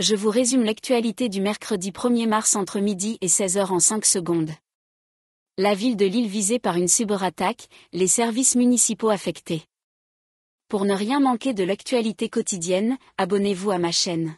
je vous résume l'actualité du mercredi 1er mars entre midi et 16h en 5 secondes. La ville de Lille visée par une cyberattaque, les services municipaux affectés. Pour ne rien manquer de l'actualité quotidienne, abonnez-vous à ma chaîne.